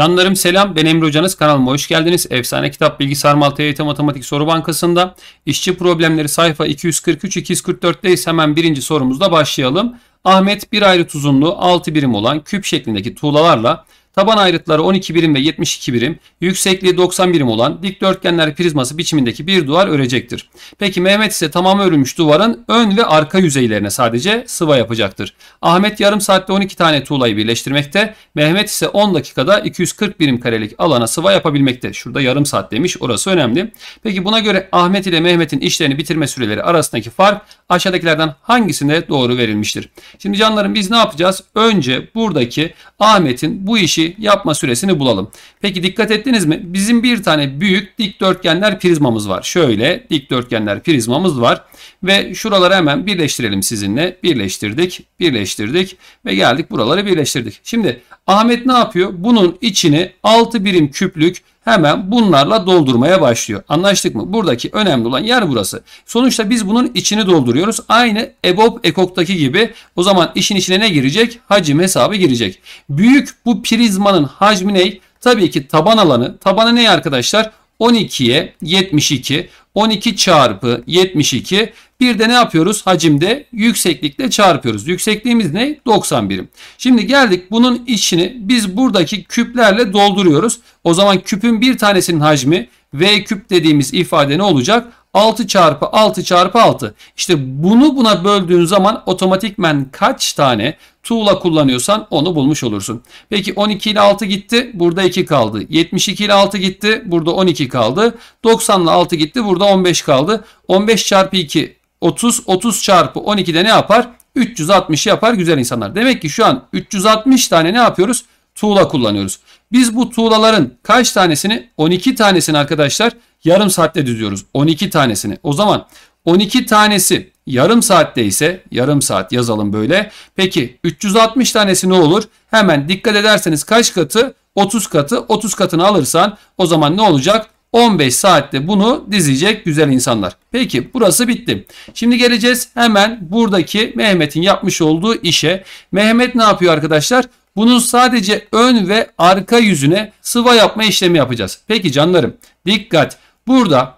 Canlarım selam. Ben Emre Hocanız. Kanalıma hoş geldiniz. Efsane Kitap Bilgisayar Mal e TYT Matematik Soru Bankası'nda işçi problemleri sayfa 243-244'teyiz. Hemen birinci sorumuzla başlayalım. Ahmet bir ayrı uzunluğu 6 birim olan küp şeklindeki tuğlalarla Taban ayrıtları 12 birim ve 72 birim, yüksekliği 90 birim olan dikdörtgenler prizması biçimindeki bir duvar örecektir. Peki Mehmet ise tamamı örülmüş duvarın ön ve arka yüzeylerine sadece sıva yapacaktır. Ahmet yarım saatte 12 tane tuğlayı birleştirmekte, Mehmet ise 10 dakikada 240 birim karelik alana sıva yapabilmekte. Şurada yarım saat demiş orası önemli. Peki buna göre Ahmet ile Mehmet'in işlerini bitirme süreleri arasındaki fark aşağıdakilerden hangisine doğru verilmiştir? Şimdi canlarım biz ne yapacağız? Önce buradaki Ahmet'in bu işi işi yapma süresini bulalım. Peki dikkat ettiniz mi? Bizim bir tane büyük dikdörtgenler prizmamız var. Şöyle dikdörtgenler prizmamız var. Ve şuraları hemen birleştirelim sizinle. Birleştirdik, birleştirdik ve geldik buraları birleştirdik. Şimdi Ahmet ne yapıyor? Bunun içini 6 birim küplük hemen bunlarla doldurmaya başlıyor. Anlaştık mı? Buradaki önemli olan yer burası. Sonuçta biz bunun içini dolduruyoruz. Aynı EBOB EKOK'taki gibi o zaman işin içine ne girecek? Hacim hesabı girecek. Büyük bu prizmanın hacmi ne? Tabii ki taban alanı. Tabanı ne arkadaşlar? 12'ye 72, 12 çarpı 72 bir de ne yapıyoruz? Hacimde yükseklikle çarpıyoruz. Yüksekliğimiz ne? 90 birim. Şimdi geldik bunun içini biz buradaki küplerle dolduruyoruz. O zaman küpün bir tanesinin hacmi V küp dediğimiz ifade ne olacak? 6 çarpı 6 çarpı 6. İşte bunu buna böldüğün zaman otomatikmen kaç tane tuğla kullanıyorsan onu bulmuş olursun. Peki 12 ile 6 gitti. Burada 2 kaldı. 72 ile 6 gitti. Burada 12 kaldı. 90 ile 6 gitti. Burada 15 kaldı. 15 çarpı 2 30, 30 çarpı 12'de ne yapar? 360 yapar güzel insanlar. Demek ki şu an 360 tane ne yapıyoruz? Tuğla kullanıyoruz. Biz bu tuğlaların kaç tanesini? 12 tanesini arkadaşlar yarım saatte düzüyoruz. 12 tanesini. O zaman 12 tanesi yarım saatte ise yarım saat yazalım böyle. Peki 360 tanesi ne olur? Hemen dikkat ederseniz kaç katı? 30 katı. 30 katını alırsan o zaman ne olacak? 15 saatte bunu dizecek güzel insanlar. Peki burası bitti. Şimdi geleceğiz hemen buradaki Mehmet'in yapmış olduğu işe. Mehmet ne yapıyor arkadaşlar? Bunun sadece ön ve arka yüzüne sıva yapma işlemi yapacağız. Peki canlarım dikkat. Burada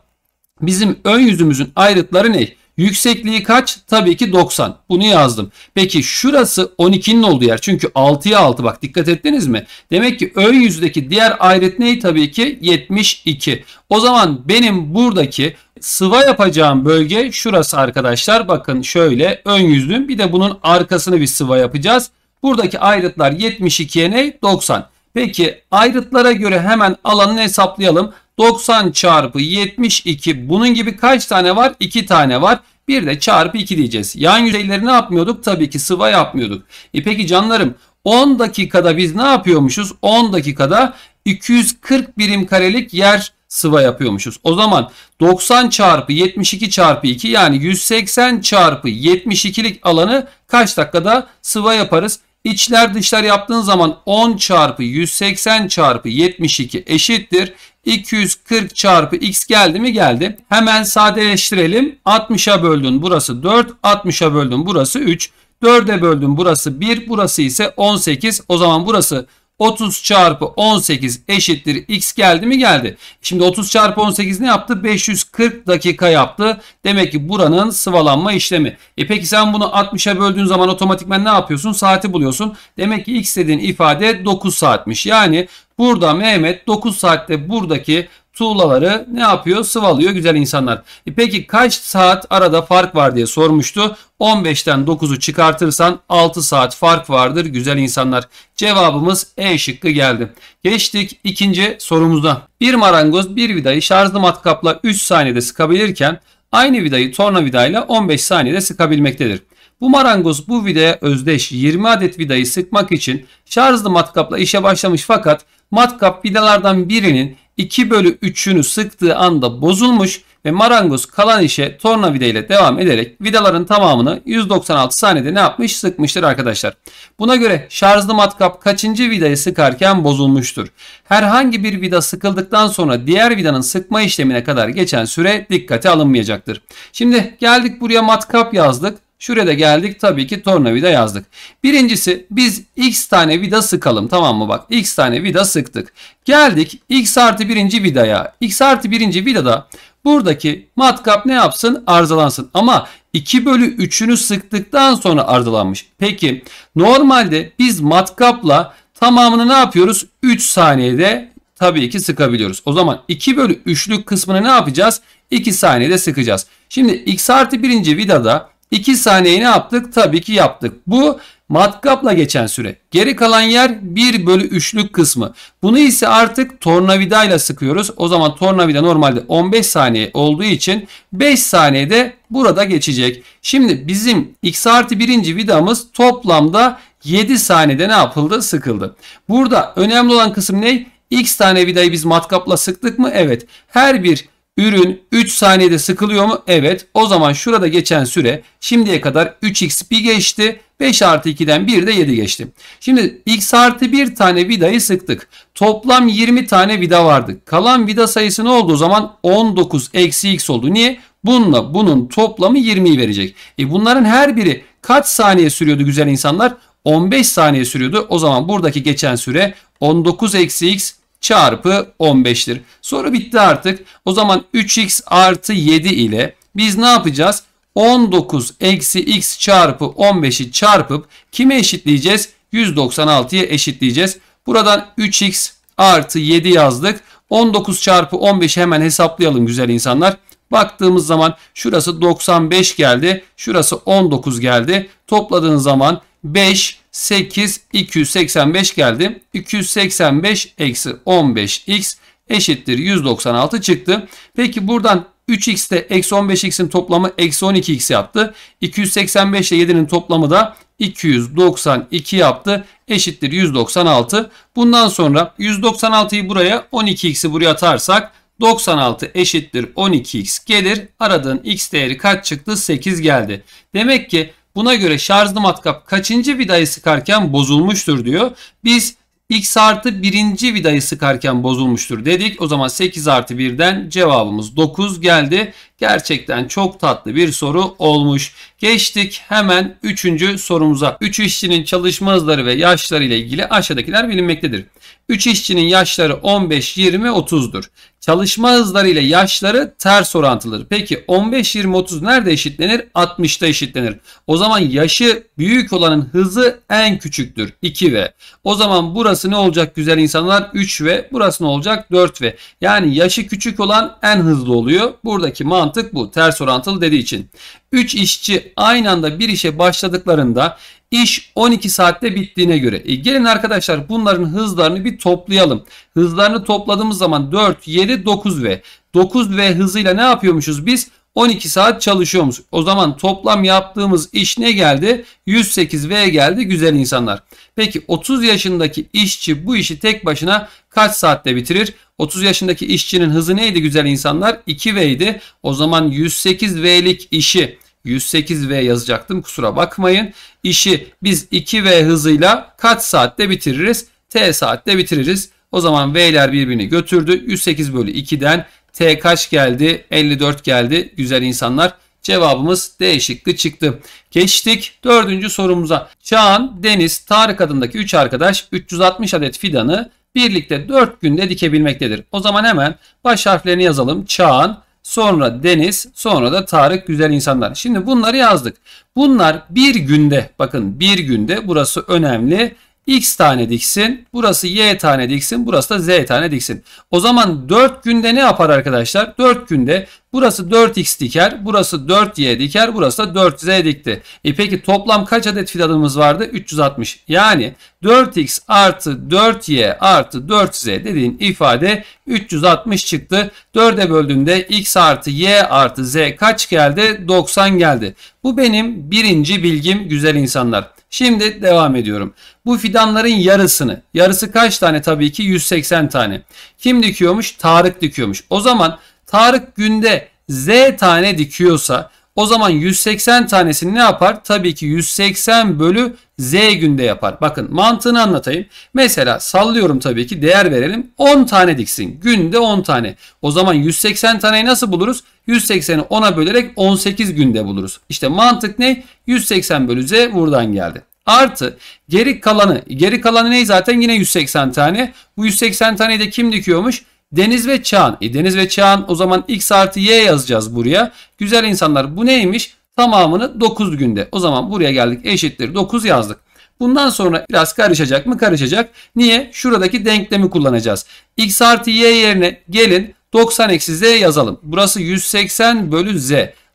bizim ön yüzümüzün ayrıtları ne? Yüksekliği kaç? Tabii ki 90. Bunu yazdım. Peki şurası 12'nin olduğu yer. Çünkü 6'ya 6 bak dikkat ettiniz mi? Demek ki ön yüzdeki diğer ayrıt neyi? Tabii ki 72. O zaman benim buradaki sıva yapacağım bölge şurası arkadaşlar. Bakın şöyle ön yüzüm bir de bunun arkasını bir sıva yapacağız. Buradaki ayrıtlar 72'ye ne? 90. Peki ayrıtlara göre hemen alanını hesaplayalım. 90 çarpı 72 bunun gibi kaç tane var? 2 tane var. Bir de çarpı 2 diyeceğiz. Yan yüzeyleri ne yapmıyorduk? Tabii ki sıva yapmıyorduk. E peki canlarım 10 dakikada biz ne yapıyormuşuz? 10 dakikada 240 birim karelik yer sıva yapıyormuşuz. O zaman 90 çarpı 72 çarpı 2 yani 180 çarpı 72'lik alanı kaç dakikada sıva yaparız? İçler dışlar yaptığın zaman 10 çarpı 180 çarpı 72 eşittir. 240 çarpı x geldi mi geldi. Hemen sadeleştirelim. 60'a böldün burası 4. 60'a böldün burası 3. 4'e böldün burası 1. Burası ise 18. O zaman burası 30 çarpı 18 eşittir x geldi mi geldi. Şimdi 30 çarpı 18 ne yaptı? 540 dakika yaptı. Demek ki buranın sıvalanma işlemi. E peki sen bunu 60'a böldüğün zaman otomatikmen ne yapıyorsun? Saati buluyorsun. Demek ki x dediğin ifade 9 saatmiş. Yani burada Mehmet 9 saatte buradaki tuğlaları ne yapıyor? Sıvalıyor güzel insanlar. E peki kaç saat arada fark var diye sormuştu. 15'ten 9'u çıkartırsan 6 saat fark vardır güzel insanlar. Cevabımız E şıkkı geldi. Geçtik ikinci sorumuzda. Bir marangoz bir vidayı şarjlı matkapla 3 saniyede sıkabilirken aynı vidayı tornavidayla 15 saniyede sıkabilmektedir. Bu marangoz bu vidaya özdeş 20 adet vidayı sıkmak için şarjlı matkapla işe başlamış fakat matkap vidalardan birinin 2 bölü 3'ünü sıktığı anda bozulmuş ve marangoz kalan işe tornavida ile devam ederek vidaların tamamını 196 saniyede ne yapmış sıkmıştır arkadaşlar. Buna göre şarjlı matkap kaçıncı vidayı sıkarken bozulmuştur. Herhangi bir vida sıkıldıktan sonra diğer vidanın sıkma işlemine kadar geçen süre dikkate alınmayacaktır. Şimdi geldik buraya matkap yazdık. Şurada geldik tabii ki tornavida yazdık. Birincisi biz x tane vida sıkalım tamam mı? Bak x tane vida sıktık. Geldik x artı birinci vidaya. x artı birinci vidada buradaki matkap ne yapsın? Arızalansın. Ama 2 bölü 3'ünü sıktıktan sonra arızalanmış. Peki normalde biz matkapla tamamını ne yapıyoruz? 3 saniyede tabii ki sıkabiliyoruz. O zaman 2 bölü 3'lük kısmını ne yapacağız? 2 saniyede sıkacağız. Şimdi x artı birinci vidada 2 saniye ne yaptık? Tabii ki yaptık. Bu matkapla geçen süre. Geri kalan yer 1 bölü 3'lük kısmı. Bunu ise artık tornavidayla sıkıyoruz. O zaman tornavida normalde 15 saniye olduğu için 5 saniyede burada geçecek. Şimdi bizim x artı birinci vidamız toplamda 7 saniyede ne yapıldı? Sıkıldı. Burada önemli olan kısım ne? X tane vidayı biz matkapla sıktık mı? Evet. Her bir Ürün 3 saniyede sıkılıyor mu? Evet. O zaman şurada geçen süre şimdiye kadar 3x bir geçti. 5 artı 2'den 1 de 7 geçti. Şimdi x artı 1 tane vidayı sıktık. Toplam 20 tane vida vardı. Kalan vida sayısı ne oldu o zaman? 19 eksi x oldu. Niye? Bununla bunun toplamı 20'yi verecek. E bunların her biri kaç saniye sürüyordu güzel insanlar? 15 saniye sürüyordu. O zaman buradaki geçen süre 19 eksi x çarpı 15'tir. Soru bitti artık. O zaman 3x artı 7 ile biz ne yapacağız? 19 eksi x çarpı 15'i çarpıp kime eşitleyeceğiz? 196'ya eşitleyeceğiz. Buradan 3x artı 7 yazdık. 19 çarpı 15 hemen hesaplayalım güzel insanlar. Baktığımız zaman şurası 95 geldi. Şurası 19 geldi. Topladığın zaman 5, 8, 285 geldi. 285 eksi 15x eşittir 196 çıktı. Peki buradan 3x de eksi 15x'in toplamı eksi 12x yaptı. 285 ile 7'nin toplamı da 292 yaptı. Eşittir 196. Bundan sonra 196'yı buraya 12x'i buraya atarsak 96 eşittir 12x gelir. Aradığın x değeri kaç çıktı? 8 geldi. Demek ki Buna göre şarjlı matkap kaçıncı vidayı sıkarken bozulmuştur diyor. Biz x artı birinci vidayı sıkarken bozulmuştur dedik. O zaman 8 artı 1'den cevabımız 9 geldi. Gerçekten çok tatlı bir soru olmuş. Geçtik hemen 3. sorumuza. 3 işçinin çalışma hızları ve yaşları ile ilgili aşağıdakiler bilinmektedir. 3 işçinin yaşları 15, 20, 30'dur. Çalışma hızları ile yaşları ters orantılıdır. Peki 15, 20, 30 nerede eşitlenir? 60'da eşitlenir. O zaman yaşı büyük olanın hızı en küçüktür. 2 ve. O zaman burası ne olacak güzel insanlar? 3 ve. Burası ne olacak? 4 ve. Yani yaşı küçük olan en hızlı oluyor. Buradaki mantık Mantık bu. Ters orantılı dediği için. 3 işçi aynı anda bir işe başladıklarında iş 12 saatte bittiğine göre. E gelin arkadaşlar bunların hızlarını bir toplayalım. Hızlarını topladığımız zaman 4, 7, 9 ve 9 ve hızıyla ne yapıyormuşuz biz? 12 saat çalışıyormuş. O zaman toplam yaptığımız iş ne geldi? 108 V geldi güzel insanlar. Peki 30 yaşındaki işçi bu işi tek başına kaç saatte bitirir? 30 yaşındaki işçinin hızı neydi güzel insanlar? 2 V idi. O zaman 108 V'lik işi 108V yazacaktım kusura bakmayın. İşi biz 2V hızıyla kaç saatte bitiririz? T saatte bitiririz. O zaman V'ler birbirini götürdü. 108 bölü 2'den T kaç geldi? 54 geldi. Güzel insanlar. Cevabımız D şıkkı çıktı. Geçtik dördüncü sorumuza. Çağan, Deniz, Tarık adındaki 3 arkadaş 360 adet fidanı birlikte 4 günde dikebilmektedir. O zaman hemen baş harflerini yazalım. Çağan, sonra Deniz, sonra da Tarık güzel insanlar. Şimdi bunları yazdık. Bunlar bir günde bakın bir günde burası önemli x tane diksin. Burası y tane diksin. Burası da z tane diksin. O zaman 4 günde ne yapar arkadaşlar? 4 günde burası 4x diker. Burası 4y diker. Burası da 4z dikti. E peki toplam kaç adet fidanımız vardı? 360. Yani 4x artı 4y artı 4z dediğin ifade 360 çıktı. 4'e böldüğümde x artı y artı z kaç geldi? 90 geldi. Bu benim birinci bilgim güzel insanlar. Şimdi devam ediyorum. Bu fidanların yarısını, yarısı kaç tane tabii ki 180 tane. Kim dikiyormuş? Tarık dikiyormuş. O zaman Tarık günde Z tane dikiyorsa o zaman 180 tanesini ne yapar? Tabii ki 180 bölü Z günde yapar. Bakın mantığını anlatayım. Mesela sallıyorum tabii ki değer verelim. 10 tane diksin. Günde 10 tane. O zaman 180 taneyi nasıl buluruz? 180'i 10'a bölerek 18 günde buluruz. İşte mantık ne? 180 bölü Z buradan geldi. Artı geri kalanı. Geri kalanı ne zaten yine 180 tane. Bu 180 taneyi de kim dikiyormuş? Deniz ve Çağan. E, Deniz ve Çağan o zaman x artı y yazacağız buraya. Güzel insanlar bu neymiş? tamamını 9 günde. O zaman buraya geldik eşittir 9 yazdık. Bundan sonra biraz karışacak mı? Karışacak. Niye? Şuradaki denklemi kullanacağız. X artı Y yerine gelin 90 eksi Z yazalım. Burası 180 bölü Z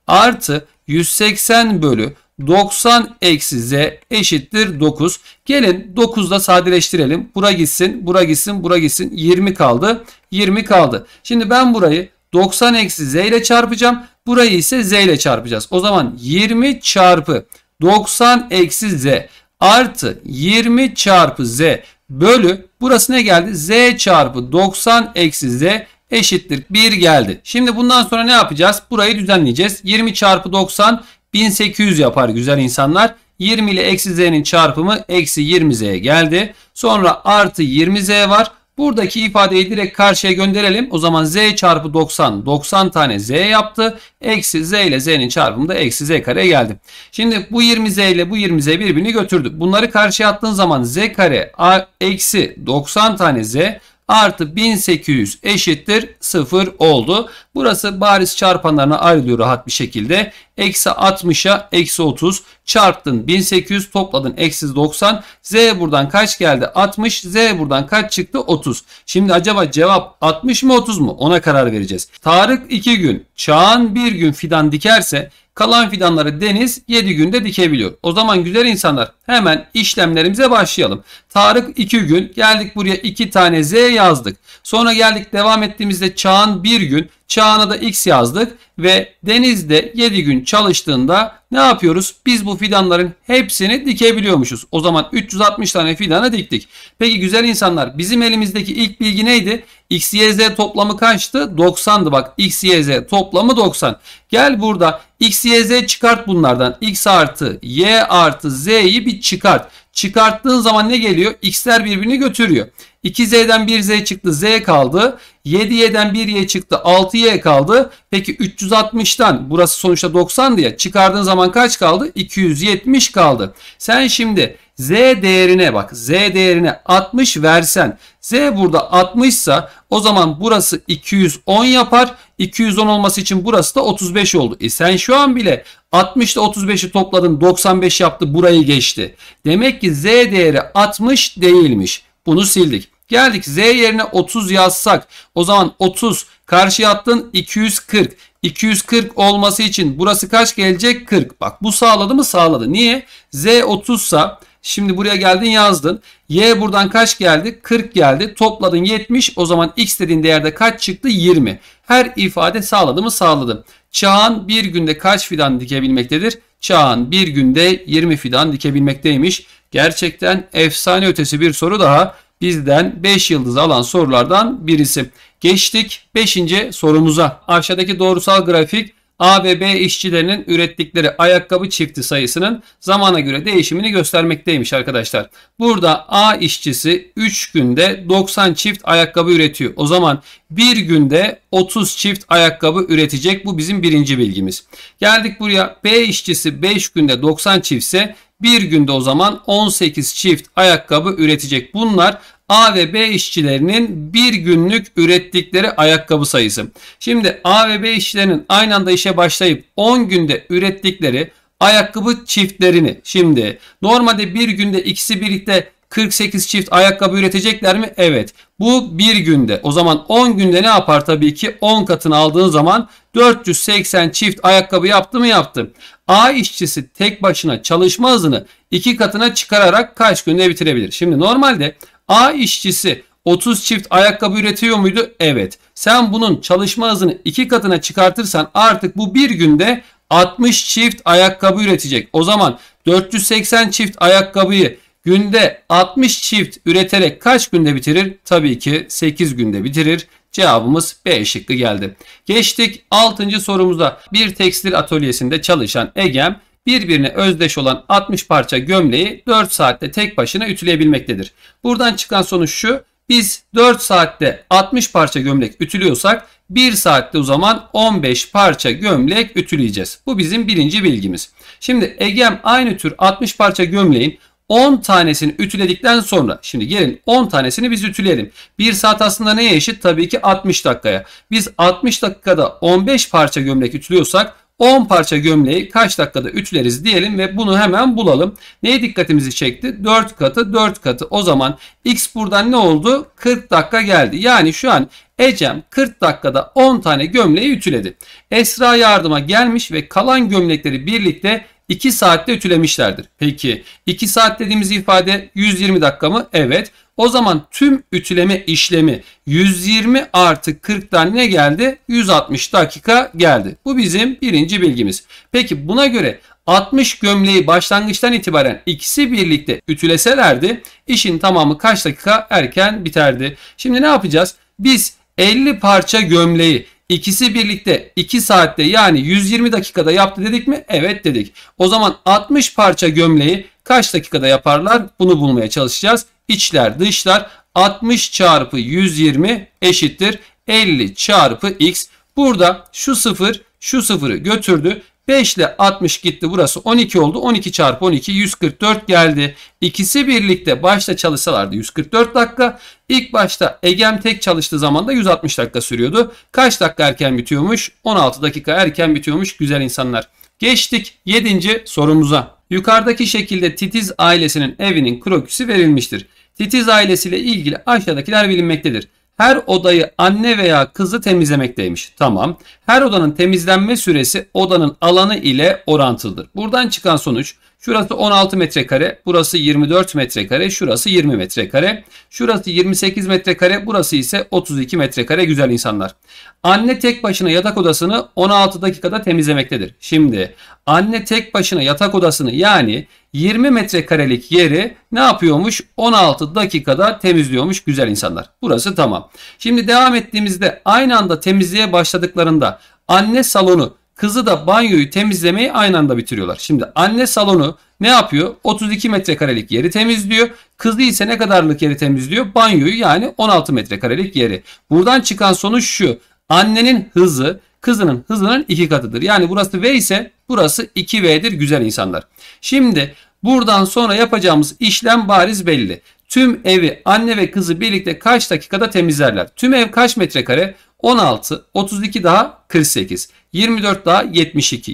artı 180 bölü 90 eksi z eşittir 9. Gelin 9 da sadeleştirelim. Bura gitsin, bura gitsin, bura gitsin. 20 kaldı. 20 kaldı. Şimdi ben burayı 90 eksi z ile çarpacağım. Burayı ise z ile çarpacağız. O zaman 20 çarpı 90 eksi z artı 20 çarpı z bölü burası ne geldi? z çarpı 90 eksi z eşittir 1 geldi. Şimdi bundan sonra ne yapacağız? Burayı düzenleyeceğiz. 20 çarpı 90 1800 yapar güzel insanlar. 20 ile eksi z'nin çarpımı eksi 20z'ye geldi. Sonra artı 20z var. Buradaki ifadeyi direkt karşıya gönderelim. O zaman z çarpı 90, 90 tane z yaptı. Eksi z ile z'nin çarpımı da eksi z kare geldi. Şimdi bu 20z ile bu 20z birbirini götürdü. Bunları karşıya attığın zaman z kare a, eksi 90 tane z artı 1800 eşittir 0 oldu. Burası bariz çarpanlarına ayrılıyor rahat bir şekilde. Eksi 60'a eksi 30 çarptın 1800 topladın eksi 90. Z buradan kaç geldi? 60. Z buradan kaç çıktı? 30. Şimdi acaba cevap 60 mı 30 mu? Ona karar vereceğiz. Tarık 2 gün, Çağan 1 gün fidan dikerse Kalan fidanları Deniz 7 günde dikebiliyor. O zaman güzel insanlar hemen işlemlerimize başlayalım. Tarık 2 gün geldik buraya 2 tane Z yazdık. Sonra geldik devam ettiğimizde Çağan 1 gün. Çağana da X yazdık ve denizde 7 gün çalıştığında ne yapıyoruz? Biz bu fidanların hepsini dikebiliyormuşuz. O zaman 360 tane fidanı diktik. Peki güzel insanlar bizim elimizdeki ilk bilgi neydi? X, Y, Z toplamı kaçtı? 90'dı bak. X, Y, Z toplamı 90. Gel burada X, Y, Z çıkart bunlardan. X artı Y artı Z'yi bir çıkart. Çıkarttığın zaman ne geliyor? X'ler birbirini götürüyor. 2Z'den 1Z çıktı Z kaldı. 7Y'den 1Y çıktı 6Y kaldı. Peki 360'tan burası sonuçta 90 diye çıkardığın zaman kaç kaldı? 270 kaldı. Sen şimdi Z değerine bak Z değerine 60 versen Z burada 60 ise o zaman burası 210 yapar. 210 olması için burası da 35 oldu. E sen şu an bile 60 ile 35'i topladım 95 yaptı burayı geçti. Demek ki z değeri 60 değilmiş. Bunu sildik. Geldik z yerine 30 yazsak o zaman 30 karşıya attın 240. 240 olması için burası kaç gelecek? 40. Bak bu sağladı mı? Sağladı. Niye? Z 30 sa Şimdi buraya geldin yazdın. Y buradan kaç geldi? 40 geldi. Topladın 70. O zaman x dediğin değerde kaç çıktı? 20. Her ifade sağladı mı? Sağladı. Çağan bir günde kaç fidan dikebilmektedir? Çağan bir günde 20 fidan dikebilmekteymiş. Gerçekten efsane ötesi bir soru daha bizden 5 yıldız alan sorulardan birisi. Geçtik 5. sorumuza. Aşağıdaki doğrusal grafik A ve B işçilerinin ürettikleri ayakkabı çifti sayısının zamana göre değişimini göstermekteymiş arkadaşlar. Burada A işçisi 3 günde 90 çift ayakkabı üretiyor. O zaman 1 günde 30 çift ayakkabı üretecek. Bu bizim birinci bilgimiz. Geldik buraya B işçisi 5 günde 90 çiftse 1 günde o zaman 18 çift ayakkabı üretecek. Bunlar A ve B işçilerinin bir günlük ürettikleri ayakkabı sayısı. Şimdi A ve B işçilerinin aynı anda işe başlayıp 10 günde ürettikleri ayakkabı çiftlerini şimdi normalde bir günde ikisi birlikte 48 çift ayakkabı üretecekler mi? Evet. Bu bir günde. O zaman 10 günde ne yapar tabii ki? 10 katını aldığın zaman 480 çift ayakkabı yaptı mı yaptı. A işçisi tek başına çalışma hızını 2 katına çıkararak kaç günde bitirebilir? Şimdi normalde A işçisi 30 çift ayakkabı üretiyor muydu? Evet. Sen bunun çalışma hızını iki katına çıkartırsan artık bu bir günde 60 çift ayakkabı üretecek. O zaman 480 çift ayakkabıyı günde 60 çift üreterek kaç günde bitirir? Tabii ki 8 günde bitirir. Cevabımız B şıkkı geldi. Geçtik 6. sorumuza. Bir tekstil atölyesinde çalışan Egem birbirine özdeş olan 60 parça gömleği 4 saatte tek başına ütüleyebilmektedir. Buradan çıkan sonuç şu. Biz 4 saatte 60 parça gömlek ütülüyorsak 1 saatte o zaman 15 parça gömlek ütüleyeceğiz. Bu bizim birinci bilgimiz. Şimdi Egem aynı tür 60 parça gömleğin 10 tanesini ütüledikten sonra şimdi gelin 10 tanesini biz ütüleyelim. 1 saat aslında neye eşit? Tabii ki 60 dakikaya. Biz 60 dakikada 15 parça gömlek ütülüyorsak 10 parça gömleği kaç dakikada ütüleriz diyelim ve bunu hemen bulalım. Neye dikkatimizi çekti? 4 katı 4 katı. O zaman x buradan ne oldu? 40 dakika geldi. Yani şu an Ecem 40 dakikada 10 tane gömleği ütüledi. Esra yardıma gelmiş ve kalan gömlekleri birlikte 2 saatte ütülemişlerdir. Peki 2 saat dediğimiz ifade 120 dakika mı? Evet. O zaman tüm ütüleme işlemi 120 artı 40'tan ne geldi? 160 dakika geldi. Bu bizim birinci bilgimiz. Peki buna göre 60 gömleği başlangıçtan itibaren ikisi birlikte ütüleselerdi işin tamamı kaç dakika erken biterdi. Şimdi ne yapacağız? Biz 50 parça gömleği ikisi birlikte 2 saatte yani 120 dakikada yaptı dedik mi? Evet dedik. O zaman 60 parça gömleği kaç dakikada yaparlar? Bunu bulmaya çalışacağız. İçler dışlar 60 çarpı 120 eşittir 50 çarpı x. Burada şu 0 şu 0'ı götürdü. 5 ile 60 gitti burası 12 oldu. 12 çarpı 12 144 geldi. İkisi birlikte başta çalışsalardı 144 dakika. İlk başta Egem tek çalıştığı zaman da 160 dakika sürüyordu. Kaç dakika erken bitiyormuş? 16 dakika erken bitiyormuş güzel insanlar. Geçtik 7. sorumuza. Yukarıdaki şekilde Titiz ailesinin evinin kroküsü verilmiştir. Titiz ailesiyle ilgili aşağıdakiler bilinmektedir. Her odayı anne veya kızı temizlemekteymiş. Tamam. Her odanın temizlenme süresi odanın alanı ile orantılıdır. Buradan çıkan sonuç Şurası 16 metrekare, burası 24 metrekare, şurası 20 metrekare. Şurası 28 metrekare, burası ise 32 metrekare güzel insanlar. Anne tek başına yatak odasını 16 dakikada temizlemektedir. Şimdi anne tek başına yatak odasını yani 20 metrekarelik yeri ne yapıyormuş? 16 dakikada temizliyormuş güzel insanlar. Burası tamam. Şimdi devam ettiğimizde aynı anda temizliğe başladıklarında anne salonu Kızı da banyoyu temizlemeyi aynı anda bitiriyorlar. Şimdi anne salonu ne yapıyor? 32 metrekarelik yeri temizliyor. Kızı ise ne kadarlık yeri temizliyor? Banyoyu yani 16 metrekarelik yeri. Buradan çıkan sonuç şu. Annenin hızı kızının hızının iki katıdır. Yani burası V ise burası 2V'dir güzel insanlar. Şimdi buradan sonra yapacağımız işlem bariz belli. Tüm evi anne ve kızı birlikte kaç dakikada temizlerler? Tüm ev kaç metrekare? 16, 32 daha 48, 24 daha 72,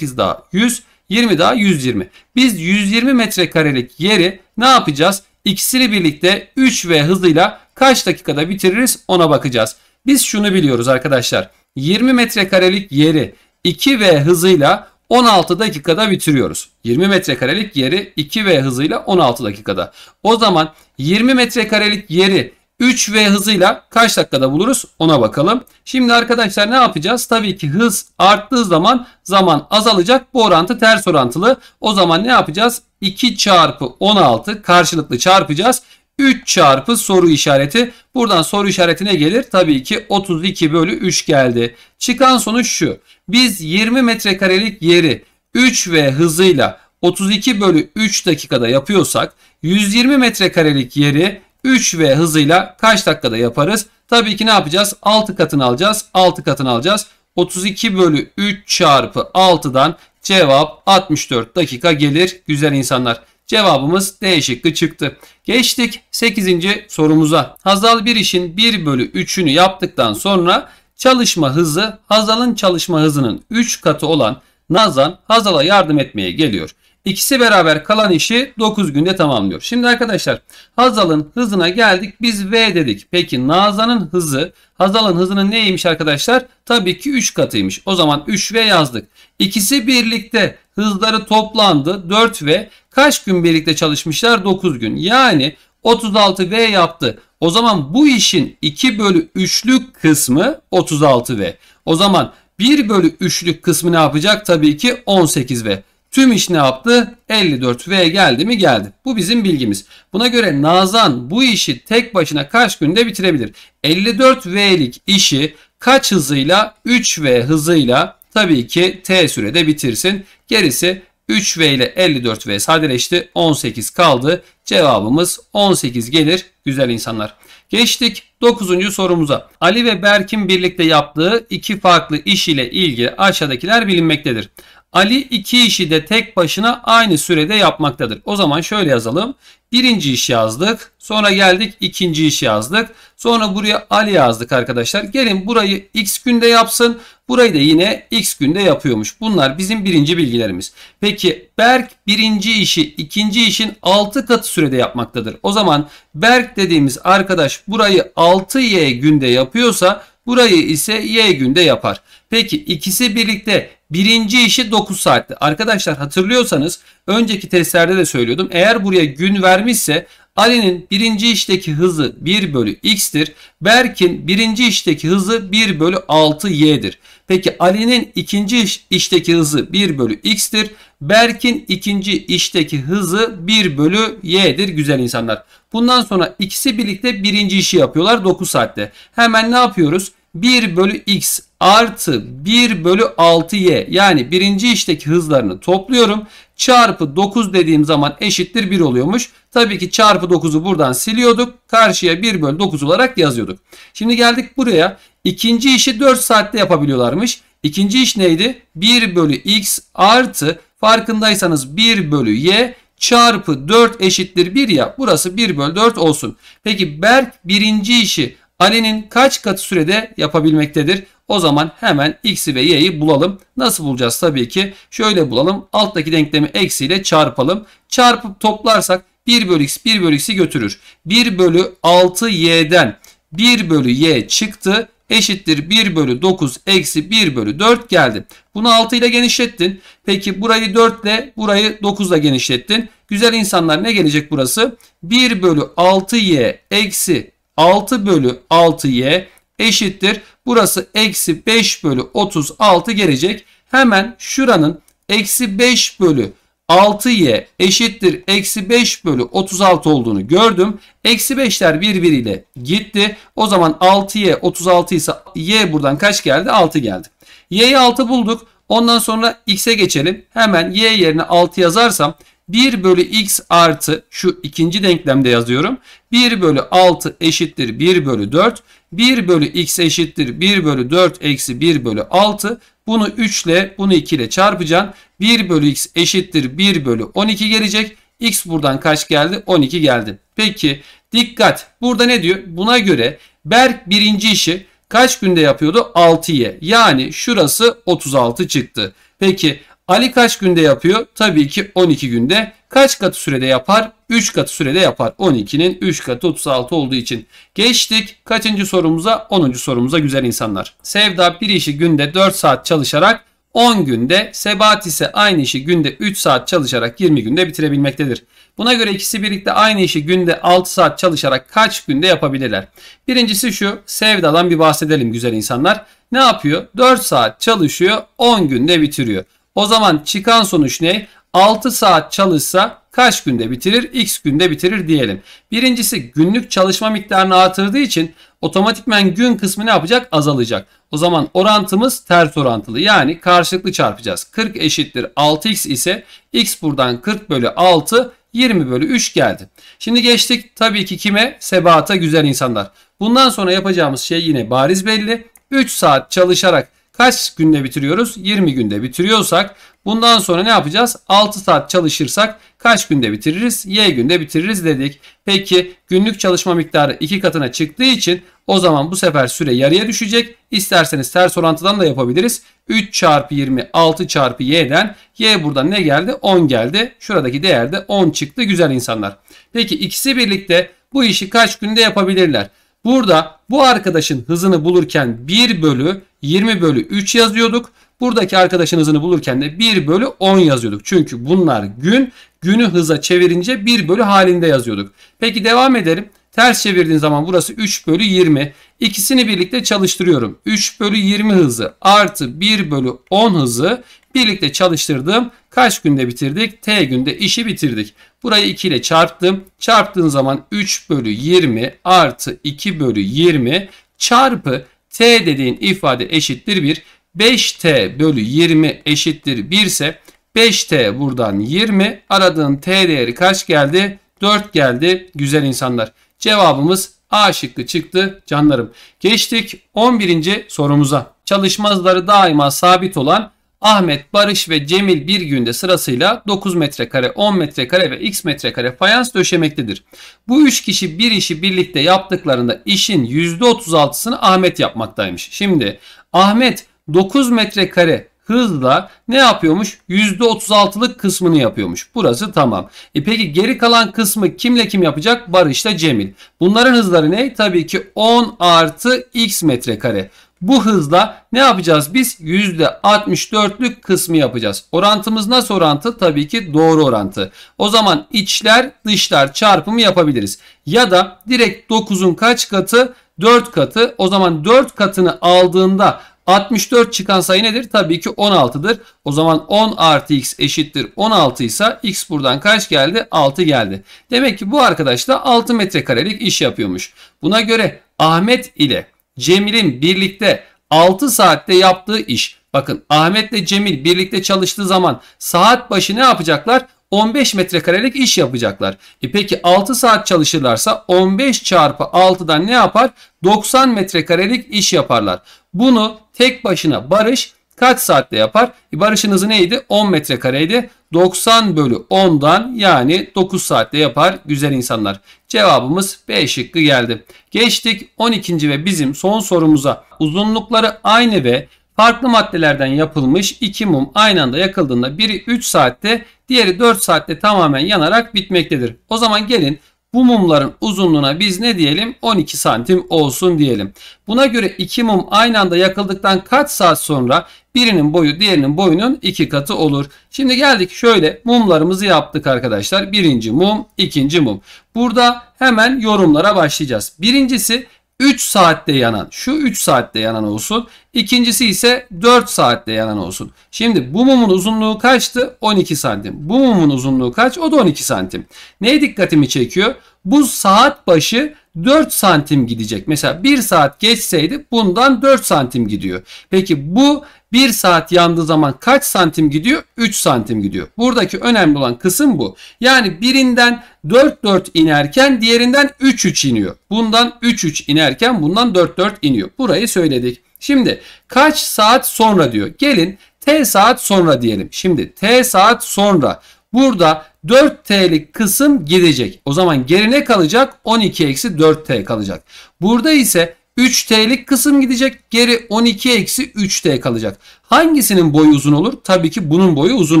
28 daha 100, 20 daha 120. Biz 120 metrekarelik yeri ne yapacağız? İkisini birlikte 3 v hızıyla kaç dakikada bitiririz ona bakacağız. Biz şunu biliyoruz arkadaşlar. 20 metrekarelik yeri 2 v hızıyla 16 dakikada bitiriyoruz. 20 metrekarelik yeri 2 v hızıyla 16 dakikada. O zaman 20 metrekarelik yeri 3V hızıyla kaç dakikada buluruz ona bakalım. Şimdi arkadaşlar ne yapacağız? Tabii ki hız arttığı zaman zaman azalacak. Bu orantı ters orantılı. O zaman ne yapacağız? 2 çarpı 16 karşılıklı çarpacağız. 3 çarpı soru işareti. Buradan soru işaretine gelir. Tabii ki 32 bölü 3 geldi. Çıkan sonuç şu. Biz 20 metrekarelik yeri 3V hızıyla 32 bölü 3 dakikada yapıyorsak 120 metrekarelik yeri 3V hızıyla kaç dakikada yaparız? Tabii ki ne yapacağız? 6 katını alacağız. 6 katını alacağız. 32 bölü 3 çarpı 6'dan cevap 64 dakika gelir güzel insanlar. Cevabımız D şıkkı çıktı. Geçtik 8. sorumuza. Hazal bir işin 1 bölü 3'ünü yaptıktan sonra çalışma hızı Hazal'ın çalışma hızının 3 katı olan Nazan Hazal'a yardım etmeye geliyor. İkisi beraber kalan işi 9 günde tamamlıyor. Şimdi arkadaşlar Hazal'ın hızına geldik. Biz V dedik. Peki Nazan'ın hızı Hazal'ın hızının neymiş arkadaşlar? Tabii ki 3 katıymış. O zaman 3V yazdık. İkisi birlikte hızları toplandı. 4V kaç gün birlikte çalışmışlar? 9 gün. Yani 36V yaptı. O zaman bu işin 2 bölü 3'lük kısmı 36V. O zaman 1 bölü 3'lük kısmı ne yapacak? Tabii ki 18V. Tüm iş ne yaptı? 54V geldi mi geldi. Bu bizim bilgimiz. Buna göre Nazan bu işi tek başına kaç günde bitirebilir? 54V'lik işi kaç hızıyla? 3V hızıyla tabii ki T sürede bitirsin. Gerisi 3V ile 54V sadeleşti. 18 kaldı. Cevabımız 18 gelir güzel insanlar. Geçtik 9. sorumuza. Ali ve Berk'in birlikte yaptığı iki farklı iş ile ilgili aşağıdakiler bilinmektedir. Ali iki işi de tek başına aynı sürede yapmaktadır. O zaman şöyle yazalım. Birinci iş yazdık. Sonra geldik ikinci iş yazdık. Sonra buraya Ali yazdık arkadaşlar. Gelin burayı x günde yapsın. Burayı da yine x günde yapıyormuş. Bunlar bizim birinci bilgilerimiz. Peki Berk birinci işi ikinci işin 6 katı sürede yapmaktadır. O zaman Berk dediğimiz arkadaş burayı 6y günde yapıyorsa Burayı ise y günde yapar. Peki ikisi birlikte Birinci işi 9 saatte. Arkadaşlar hatırlıyorsanız önceki testlerde de söylüyordum. Eğer buraya gün vermişse Ali'nin birinci işteki hızı 1 bölü x'tir. Berk'in birinci işteki hızı 1 bölü 6y'dir. Peki Ali'nin ikinci iş, işteki hızı 1 bölü x'tir. Berk'in ikinci işteki hızı 1 bölü y'dir güzel insanlar. Bundan sonra ikisi birlikte birinci işi yapıyorlar 9 saatte. Hemen ne yapıyoruz? 1 bölü x artı 1 bölü 6y yani birinci işteki hızlarını topluyorum. Çarpı 9 dediğim zaman eşittir 1 oluyormuş. Tabii ki çarpı 9'u buradan siliyorduk. Karşıya 1 bölü 9 olarak yazıyorduk. Şimdi geldik buraya. İkinci işi 4 saatte yapabiliyorlarmış. İkinci iş neydi? 1 bölü x artı farkındaysanız 1 bölü y çarpı 4 eşittir 1 ya. Burası 1 bölü 4 olsun. Peki Berk birinci işi Hanenin kaç katı sürede yapabilmektedir? O zaman hemen x'i ve y'yi bulalım. Nasıl bulacağız tabii ki? Şöyle bulalım. Alttaki denklemi eksiyle çarpalım. Çarpıp toplarsak 1 bölü x 1 bölü x'i götürür. 1 bölü 6y'den 1 bölü y çıktı eşittir 1 bölü 9 eksi 1 bölü 4 geldi. Bunu 6 ile genişlettin. Peki burayı 4 ile burayı 9 ile genişlettin. Güzel insanlar ne gelecek burası? 1 bölü 6y eksi 6 bölü 6y eşittir. Burası eksi 5 bölü 36 gelecek. Hemen şuranın eksi 5 bölü 6y eşittir eksi 5 bölü 36 olduğunu gördüm. Eksi 5'ler birbiriyle gitti. O zaman 6y 36 ise y buradan kaç geldi? 6 geldi. y'yi 6 bulduk. Ondan sonra x'e geçelim. Hemen y yerine 6 yazarsam 1 bölü x artı şu ikinci denklemde yazıyorum. 1 bölü 6 eşittir 1 bölü 4. 1 bölü x eşittir 1 bölü 4 eksi 1 bölü 6. Bunu 3 ile bunu 2 ile çarpacaksın. 1 bölü x eşittir 1 bölü 12 gelecek. X buradan kaç geldi? 12 geldi. Peki dikkat burada ne diyor? Buna göre Berk birinci işi kaç günde yapıyordu? 6'ya. Yani şurası 36 çıktı. Peki Ali kaç günde yapıyor? Tabii ki 12 günde. Kaç katı sürede yapar? 3 katı sürede yapar. 12'nin 3 katı 36 olduğu için. Geçtik kaçıncı sorumuza? 10. sorumuza güzel insanlar. Sevda bir işi günde 4 saat çalışarak 10 günde, Sebat ise aynı işi günde 3 saat çalışarak 20 günde bitirebilmektedir. Buna göre ikisi birlikte aynı işi günde 6 saat çalışarak kaç günde yapabilirler? Birincisi şu, Sevda'dan bir bahsedelim güzel insanlar. Ne yapıyor? 4 saat çalışıyor, 10 günde bitiriyor. O zaman çıkan sonuç ne? 6 saat çalışsa kaç günde bitirir? X günde bitirir diyelim. Birincisi günlük çalışma miktarını artırdığı için otomatikmen gün kısmı ne yapacak? Azalacak. O zaman orantımız ters orantılı. Yani karşılıklı çarpacağız. 40 eşittir 6x ise x buradan 40 bölü 6 20 bölü 3 geldi. Şimdi geçtik tabii ki kime? Sebata güzel insanlar. Bundan sonra yapacağımız şey yine bariz belli. 3 saat çalışarak kaç günde bitiriyoruz? 20 günde bitiriyorsak bundan sonra ne yapacağız? 6 saat çalışırsak kaç günde bitiririz? Y günde bitiririz dedik. Peki günlük çalışma miktarı 2 katına çıktığı için o zaman bu sefer süre yarıya düşecek. İsterseniz ters orantıdan da yapabiliriz. 3 çarpı 20 6 çarpı y'den y buradan ne geldi? 10 geldi. Şuradaki değerde 10 çıktı güzel insanlar. Peki ikisi birlikte bu işi kaç günde yapabilirler? Burada bu arkadaşın hızını bulurken 1 bölü 20 bölü 3 yazıyorduk. Buradaki arkadaşın hızını bulurken de 1 bölü 10 yazıyorduk. Çünkü bunlar gün. Günü hıza çevirince 1 bölü halinde yazıyorduk. Peki devam edelim. Ters çevirdiğin zaman burası 3 bölü 20. İkisini birlikte çalıştırıyorum. 3 bölü 20 hızı artı 1 bölü 10 hızı birlikte çalıştırdım. kaç günde bitirdik? T günde işi bitirdik. Burayı 2 ile çarptım. Çarptığın zaman 3 bölü 20 artı 2 bölü 20 çarpı t dediğin ifade eşittir 1. 5t bölü 20 eşittir 1 ise 5t buradan 20. Aradığın t değeri kaç geldi? 4 geldi güzel insanlar. Cevabımız A şıkkı çıktı canlarım. Geçtik 11. sorumuza. Çalışmazları daima sabit olan Ahmet, Barış ve Cemil bir günde sırasıyla 9 metrekare, 10 metrekare ve x metrekare fayans döşemektedir. Bu üç kişi bir işi birlikte yaptıklarında işin %36'sını Ahmet yapmaktaymış. Şimdi Ahmet 9 metrekare hızla ne yapıyormuş? %36'lık kısmını yapıyormuş. Burası tamam. E peki geri kalan kısmı kimle kim yapacak? Barış'la Cemil. Bunların hızları ne? Tabii ki 10 artı x metrekare. Bu hızla ne yapacağız? Biz %64'lük kısmı yapacağız. Orantımız nasıl orantı? Tabii ki doğru orantı. O zaman içler dışlar çarpımı yapabiliriz. Ya da direkt 9'un kaç katı? 4 katı. O zaman 4 katını aldığında 64 çıkan sayı nedir? Tabii ki 16'dır. O zaman 10 artı x eşittir 16 ise x buradan kaç geldi? 6 geldi. Demek ki bu arkadaş da 6 metrekarelik iş yapıyormuş. Buna göre Ahmet ile Cemil'in birlikte 6 saatte yaptığı iş. Bakın Ahmet'le Cemil birlikte çalıştığı zaman saat başı ne yapacaklar? 15 metrekarelik iş yapacaklar. E peki 6 saat çalışırlarsa 15 çarpı 6'dan ne yapar? 90 metrekarelik iş yaparlar. Bunu tek başına Barış kaç saatte yapar? E Barış'ın hızı neydi? 10 metrekareydi. 90 bölü 10'dan yani 9 saatte yapar güzel insanlar. Cevabımız B şıkkı geldi. Geçtik 12. ve bizim son sorumuza. Uzunlukları aynı ve farklı maddelerden yapılmış iki mum aynı anda yakıldığında biri 3 saatte diğeri 4 saatte tamamen yanarak bitmektedir. O zaman gelin bu mumların uzunluğuna biz ne diyelim? 12 santim olsun diyelim. Buna göre iki mum aynı anda yakıldıktan kaç saat sonra Birinin boyu diğerinin boyunun iki katı olur. Şimdi geldik şöyle mumlarımızı yaptık arkadaşlar. Birinci mum, ikinci mum. Burada hemen yorumlara başlayacağız. Birincisi 3 saatte yanan. Şu 3 saatte yanan olsun. İkincisi ise 4 saatte yanan olsun. Şimdi bu mumun uzunluğu kaçtı? 12 santim. Bu mumun uzunluğu kaç? O da 12 santim. Neye dikkatimi çekiyor? bu saat başı 4 santim gidecek. Mesela 1 saat geçseydi bundan 4 santim gidiyor. Peki bu 1 saat yandığı zaman kaç santim gidiyor? 3 santim gidiyor. Buradaki önemli olan kısım bu. Yani birinden 4 4 inerken diğerinden 3 3 iniyor. Bundan 3 3 inerken bundan 4 4 iniyor. Burayı söyledik. Şimdi kaç saat sonra diyor. Gelin T saat sonra diyelim. Şimdi T saat sonra burada 4T'lik kısım gidecek. O zaman gerine kalacak? 12 eksi 4T kalacak. Burada ise 3T'lik kısım gidecek. Geri 12 eksi 3T kalacak. Hangisinin boyu uzun olur? Tabii ki bunun boyu uzun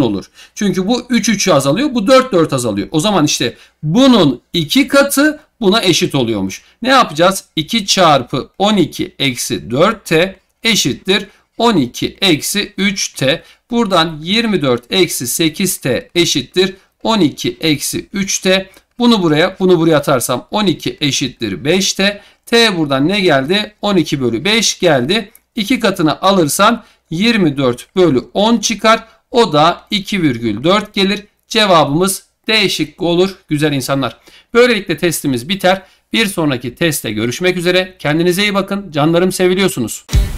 olur. Çünkü bu 3 3 azalıyor. Bu 4 4 azalıyor. O zaman işte bunun 2 katı buna eşit oluyormuş. Ne yapacağız? 2 çarpı 12 eksi 4T eşittir. 12 eksi 3T. Buradan 24 eksi 8T eşittir. 12 eksi 3t. Bunu buraya bunu buraya atarsam 12 eşittir 5t. T buradan ne geldi? 12 bölü 5 geldi. 2 katını alırsam 24 bölü 10 çıkar. O da 2,4 gelir. Cevabımız değişik olur güzel insanlar. Böylelikle testimiz biter. Bir sonraki teste görüşmek üzere. Kendinize iyi bakın. Canlarım seviliyorsunuz.